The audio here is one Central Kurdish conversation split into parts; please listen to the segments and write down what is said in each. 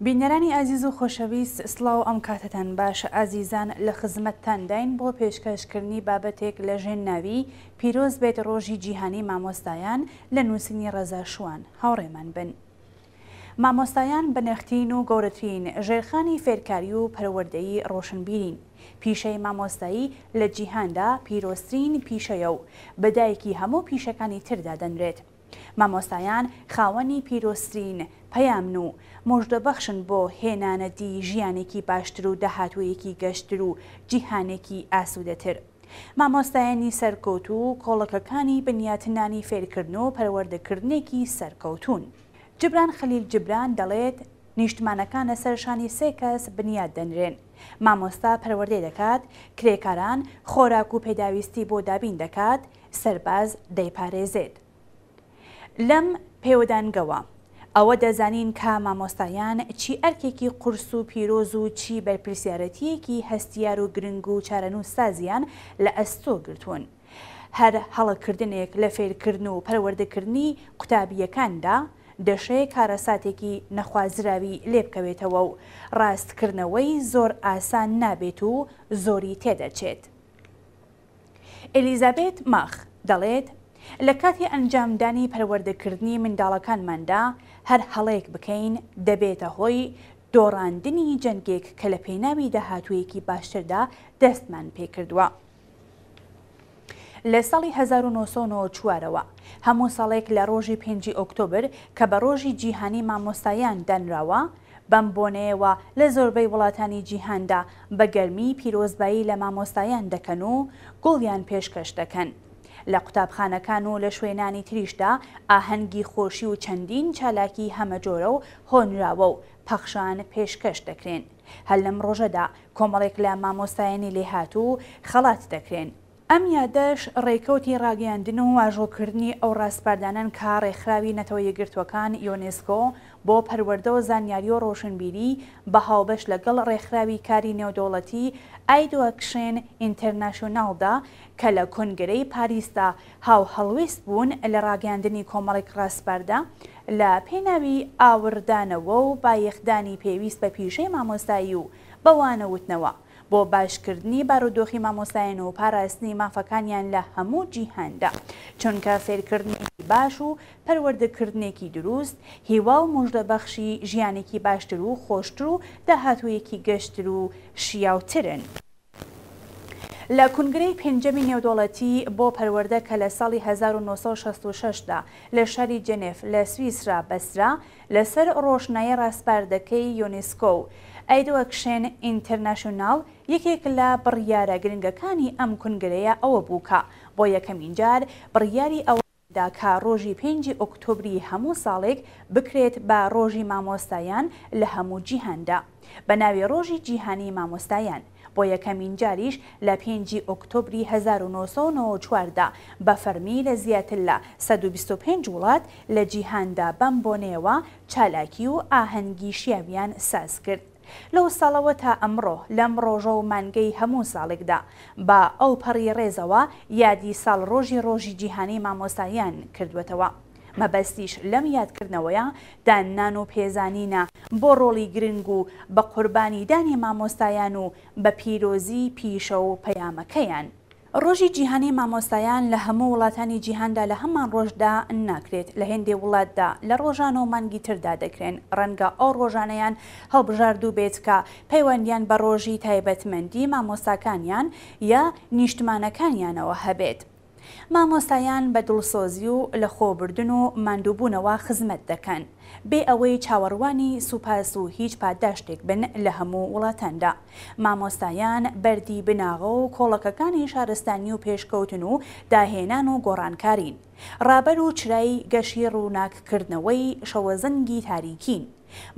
بینەرانی ئازیز و خۆشەویست سلااو ئەم کاتتان باشە ئازیزان لە خزمەتتان داین بۆ پێشکەشکردنی بابەتێک لە ژێن ناوی پیرۆز بێت ڕۆژی جیهانی مامۆستایان لە نووسنی ڕەزاشوان هاوڕێمان بن. مامۆستایان بنەختین و گەورەترین ژێرخانی فێرکاری و پەروەردەیی ڕۆشنبیرین. پیشەی مامۆستایی لە جیهاندا پیرۆسترین پیشەیە و بەدایکی هەموو پیشەکانی تردا دەنرێت. مامۆستایان خاوەنی پیرۆسترین پەیامن و مژدەبەخشن بۆ هێنانەتی ژیانێکی باشتر و داهاتوویەکی گەشتر و جیهانێکی ئاسوودەتر. مامۆستایانی سەرکەوت و کۆڵەکەکانی بنیاتنانی فێرکردن و پەروەردەکردنێکی سەرکەوتون. جبران خەلیل جبران دەڵێت نیشتمانەکانە سەرشانی سێ کەس بنیاد دەنرێن. مامۆستا پەروەردێ دەکات، کرێکاران خۆراک و پێداویستی بۆ دابین دەکات، سەرباز دەیپارێزێت. لەم پەیوەدانگەوە ئەوە دەزانین کا مامۆستایان چی ئەرکێکی قرس و پیرۆز و چی بەرپرسیارەتیەکی هەستیار و گرنگ و چارەنووس سازیان لە ئەستۆ گرتوون. هەر هەڵەکردنێک لە فێرکردن و پەروەردەکردنی قوتابیەکاندا دەشەیە کارەساتێکی نەخوازراوی لێبکەوێتەوە و ڕاستکردنەوەی زۆر ئاسان نابێت و زۆری تێدەچێت. ئەلیزابێت ماخ دەڵێت لە کاتی ئەنجامدانی پەروەردەکردنی منداڵەکانماندا هەر هەڵەیەک بکەین دەبێتە هۆی دۆڕاندنی جەنگێک کە لە پێناوی داهاتوویەکی باشتردا دەستمان پێکردووە. لە ساڵی 1994ەوە هەموو ساڵێک لە ڕۆژی پێنجی ئۆکتۆبر کە بە ڕۆژی جیهانی مامۆسایان دەنراوە، بەم بۆنەیەوە لە زۆربەی وڵاتانی جیهاندا بە گەرمی پیرۆزبایی لە مامۆستایان دەکەن و گوڵیان پێشکەش دەکەن. لە قوتابخانەکان و لە شوێنانی تریشدا ئاهەنگی خۆشی و چەندین چالاکی هەمەجۆرە و هۆنراوە و پەخشان پێشکەش دەکرێن هەل لەم ڕۆژەدا کۆمەڵێک لە مامۆستایانی لێهاتوو خەڵات دەکرێن ئەم یادەش ڕێکەوتی ڕاگەاندن و واژۆکردنی ئەو ڕاستپاردانان کە ڕێکخراوی نەتەوە یەگرتوەکان یۆنسکۆ بۆ پەروەردەوە زانیاری و ڕۆشنبیری بە هاوبەش لەگەڵ ڕێکخراوی کاری نێودۆڵەتی ئایدوەکشێن ئینتەرناشۆناڵدا کە لە کنگرەی پاریستا هاو هەڵویست بوون لە ڕاگەاندنی کۆمەڵێک ڕاستپەردا لە پێناوی ئاوردانەوە و با یەخدانی پێویست بە پیشەی مامۆستایی و بەوانە وتنەوە. بۆ باشکردنی بارودۆخی مامۆسایەن و پاراستنی مافەکانیان لە هەموو جیهاندا چونکە فێرکردنی باش و پەروەردەکردنێکی دروست هیوا و مژدەبەخشی ژیانێکی باشتر و خۆشتر و داهاتوویەکی گەشتر و شیاوترن. لە کنگرەی پێنجەمی نێودوڵەتی بۆ پەروەەردە کە لە ساڵی 1966دا لە شاری جنێف لە سویسرا بەسرا لەسەر ڕۆژنایە ڕاستپاردەکەی یونیسکۆ و ئەیدوەکشێن ئینتەرناشنال یەکێک لە بڕیارە گرنگەکانی ئەم کنگرەیە ئەوە بووکە بۆ یەکەمین جار بڕیاری ئەوە داکا ڕۆژی پێنجی ئۆکتۆبری هەموو ساڵێک بکرێت بە ڕۆژی مامۆستایان لە هەموو جیهاندا بە ناوی ڕۆژی جیهانی مامۆستایان. بۆ یەکەمین جاریش لە 5 ئۆکتۆبری 1994دا بە فەرمی لە زیاتر لە 125 وڵات لە جیهاندا بەم بۆنێەوە چالاکی و ئاهەنگی شیاویان ساز کرد. لەو ساڵەوە تا ئەمڕۆ لەم ڕۆژە و مانگەی هەموو ساڵێکدا با ئەو پەڕی ڕێزەوە یادی ساڵ ڕۆژی ڕۆژی جیهانی مامۆستایان کردوێتەوە. مەبەستیش لەم یادکردنەوەیە داننان و پێزانینە بۆ ڕۆڵی گرنگ و بە قوربانی دانی مامۆستایان و بە پیرۆزی پیشە و پەیامەکەیان. ڕۆژی جیهانی مامۆستایان لە هەموو وڵاتانی جیهاندا لە هەمان ڕۆژدا ناکرێت لە هێندێ وڵاتدا لە ڕۆژان و مانگی تردا دەکرێن ڕەنگە ئەو ڕۆژانەیان هەڵبژاردوو بێت کە پەیوەندیان بە ڕۆژی تایبەتمەندی مامۆستاکانیان یا نیشتمانەکانیانەوە هەبێت. مامۆستایان بە دڵسۆزی و لە خۆبردن و ماندووبوونەوە خزمەت دەکەن بێ ئەوەی چاوەڕوانی سوپاس و هیچ پاداشتێک بن لە هەموو وڵاتەندا مامۆستایان بەری بناغە و کۆڵەکەکانی شارستانی و پێشکەوتن و داهێنان و گۆڕانکارین ڕابەر و چرای گەشی ڕووناکردنەوەی شەوەزەنگی تاریکین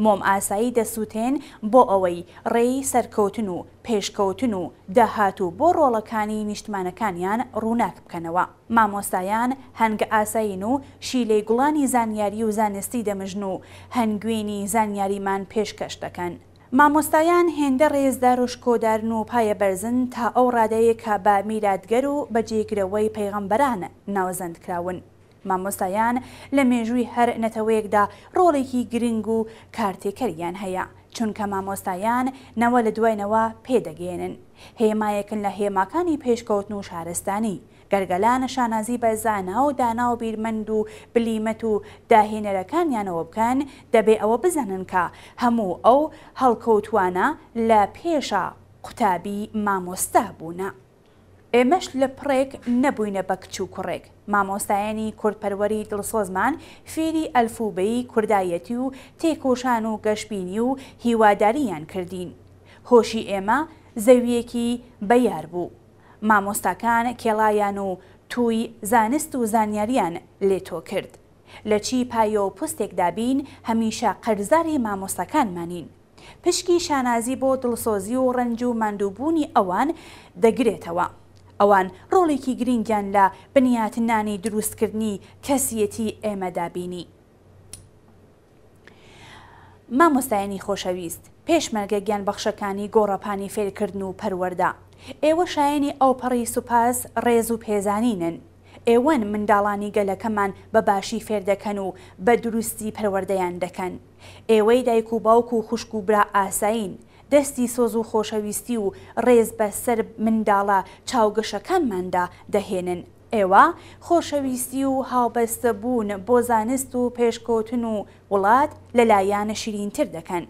مۆم ئاسایی دەسووتێن بۆ ئەوەی ڕێی سەرکەوتن و پێشکەوتن و داهات و بۆ ڕۆڵەکانی نیشتمانەکانیان ڕووناک بکەنەوە مامۆستایان هەنگە ئاسایین و شیلەی گوڵانی زانیاری و زانستی دەمژن و هەنگوێنی زانیاریمان پێشکەش دەکەن. مامۆستایان هێندە ڕێزدار و شکۆدارن و پایە بەرزن تا ئەو ڕادەیە کا با میراتگەر و بەجێگرەوەی پەیغەمبەرانە ناوەزەند کراون. مامۆستایان لە مێژووی هەر نەتەوەیەکدا ڕۆڵێکی گرنگ و کارتێکەریان هەیە. چونکە مامۆستایان نەوە لە دوایەوە پێدەگێنن. هێمایەکن لە هێماکانی پێشکەوتن و شارستانی. گەرگەلانە شانازی بەزانا و دانا و بیرمەند و بلیمەت و داهێنەرەکانیانەوە بکەن دەبێ ئەوە بزانن کە هەموو ئەو هەڵکەوتوانە لە پێشە قوتابی مامۆستا بوونە. ئێمەش لە پڕێک نەبووینە بە کچ و کوڕێک مامۆستایانی کوردپەروەری دڵسۆزمان فێری ئەلفوبەی کوردایەتی و تێکۆشان و گەشتبینی و هیواداریان کردین هۆشی ئێمە زەویەکی بەیار بوو مامۆستاکان کێڵایان و توی زانست و زانیاریان لێتۆ کرد لە چی پایۆ و پوستێکدابین هەمیشە قەرزاری مامۆستەکانمانین پشکی شانازی بۆ دڵسۆزی و ڕنج و ماندووبوونی ئەوان دەگرێتەوە ئەوان ڕۆڵێکی گرنگیان لە بنیاتنانی دروستکردنی کەسیەتی ئێمەدابینی. مامۆستایانی خۆشەویست پێشمەرگە گیان بەخشەکانی گۆڕەپانی فێرکردن و پەروەەردا. ئێوە شایانی ئەوپەڕی سوپاس ڕێز و پێزانینن. ئێوەن منداڵانی گەلەکەمان بەباشی فێردەکەن و بە دروستی پەروەردەیان دەکەن. ئێوەی دایک و باوک و خوشک و برا ئاسایین دەستی سۆز و خۆشەویستی و ڕێز بە سەر منداڵە چاوگەشەکانماندا دەهێنن ئێوە خۆشەویستی و هاوبەستە بوون بۆ زانست و پێشکەوتن و وڵات لەلایەنە شیرینتر دەکەن.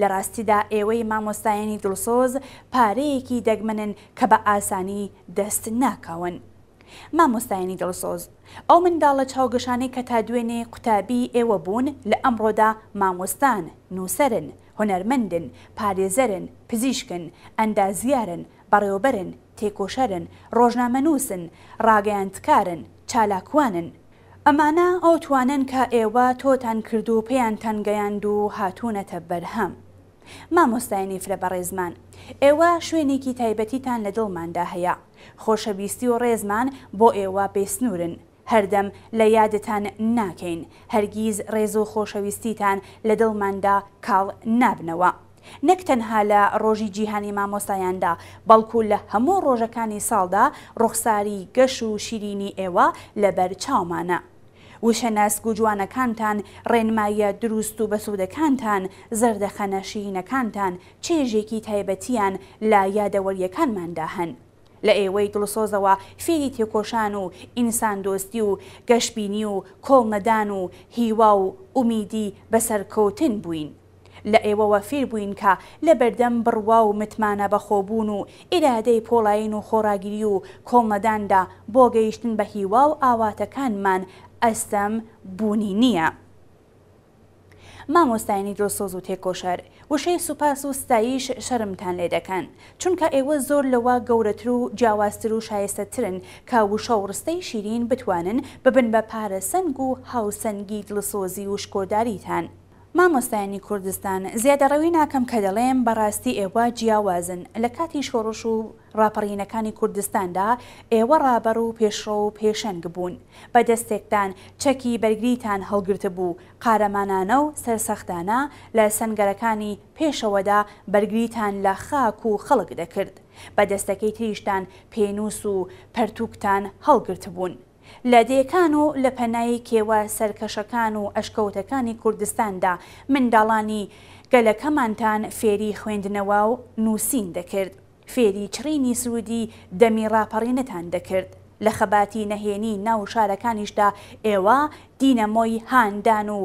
لە ڕاستیدا ئێوەی مامۆستایانی دڵسۆز پارەیەکی دەگمنن کە بە ئاسانی دەست ناکەون. مامۆستایانی دڵسۆز ئەو منداڵە چاوگەشانەی کە تا دوێنێ قوتابی ئێوە بوون لە ئەمڕۆدا مامۆستان نووسرن هۆنەرمەندن پارێزەرن پزیشکن ئەندازیارن بەڕێوبەرن تێکۆشەرن ڕۆژنامەنووسن ڕاگەیاندکارن چالاکوانن ئەمانە ئەو توانن کە ئێوە تۆتان کرد و پێیان تەنگەیاند و هاتوونەتە بەرهەم مامۆستایانی فرە بەڕێزمان ئێوە شوێنێکی تایبەتیتان لە دڵماندا هەیە خۆشەویستی و ڕێزمان بۆ ئێوە پێسنورن هەردەم لە یادتان ناکەین هەرگیز ڕێز و خۆشەویستیتان لە دڵماندا کاڵ نابنەوە. نەک تەنها لە ڕۆژی جیهانی مامۆسایاندا بەڵکو لە هەموو ڕۆژەکانی ساڵدا ڕوخساری گەش و شیرینی ئێوە لەبەر چاومانە. وشە ناسک و جوانەکانتان ڕێنمایە دروست و بەسوودەکانتان زەردەخەنەشینەکانتان چێژێکی تایبەتیان لا یادەوەریەکانماندا هەن. لە ئێوەی دڵسۆزەوە فێری تێکۆشان و ئینسان دۆستی و گەشتبینی و کۆڵمەدان و هیوا و ئومیدی بەسەرکەوتن بووین. لە ئێوەوە فیر بووین کە لە بەردەم بڕوا و متمانە بەخۆبوون و ئیرادەی پۆڵین و خۆراگیری و کۆڵمەداندا بۆ گەیشتن بە هیوا و ئاواتەکانمان ئەستەم بوونی نییە. مامۆستایانی درۆسۆز و تێکۆشەر وشەی سوپاس و ستایش شەرمتان لێ دەکەن چونکە ئێوە زۆر لەوە گەورەتر و جیاوازتر و شایستەترن کاوشە و ڕستەی شیرین بتوانن ببن بە پارە سنگ و هاوسەنگی دڵسۆزی و شکۆداریتان. مامۆستایانی کوردستان زیادەڕەوی ناکەم کە دەڵێم بەڕاستی ئێوە جیاوازن لە کاتی شۆڕش و ڕاپەڕینەکانی کوردستاندا ئێوە ڕابەر و پێشڕۆ و پێشەنگ بوون بەدەستێکتان چەکی بەرگریتان هەڵگرتە بوو قارەمانانە و سەرسەختانە لە سنگەرەکانی پێشەوەدا بەرگریتان لە خاک و خەڵک دەکرد بەدەستەکەی تریشتان پێنووس و پەرتووکتان هەڵگرت بوون. لە دێکان و لە پەنایی کێوە سەرکەشەکان و ئەشکەوتەکانی کوردستاندا منداڵانی گەلەکەمانتان فێری خوێندنەوە و نووسین دەکرد فێری چرینی سوودی دەمی ڕاپەڕینەتان دەکرد لە خەباتی نەهێنی ناو شارەکانیشدا ئێوە دینەمۆی هاندان و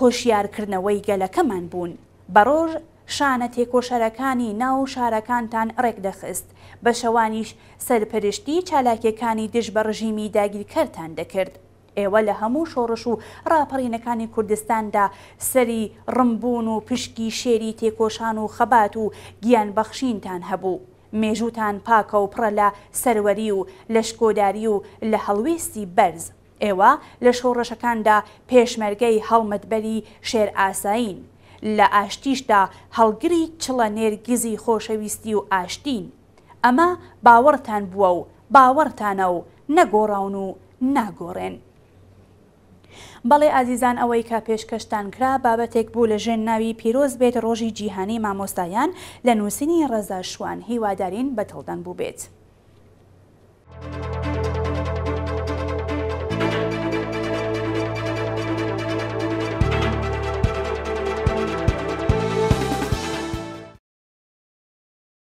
هۆشیارکردنەوەی گەلەکەمان بوون بەڕۆژ شانە تێکۆشەرەکانی ناو شارەکانتان ڕێکدەخست بە شەوانیش سەرپەرشتی چالاکیەکانی دژ بە ڕژیمی داگیرکەرتان دەکرد. ئێوە لە هەموو شۆڕش و ڕاپەڕینەکانی کوردستاندا سەری ڕمبوون و پشکی شێری تێکۆشان و خەبات و گیانبەخشینتان هەبوو. مێژووتان پاکە و پڕە لە سەروەری و لەشکۆداری و لە هەڵوێستی بەرز. ئێوە لە شۆڕەشەکاندا پێشمەرگەی هەڵمەتبەری شێر ئاسایین. لە ئاشتیشدا هەڵگری چڵە نێرگیزی خۆشەویستی و ئاشتین ئەمە باوەڕتان بووە و باوەڕتانە و نەگۆڕاون و ناگۆڕێن. بەڵێ ئازیزان ئەوەی کا پێشکەشتان کرا بابەتێک بوو لە ژێن ناوی پیرۆز بێت ڕۆژی جیهانی مامۆستایان لە نووسینی ڕێزاشوان هیوادارین بەتەڵدان بوو بێت.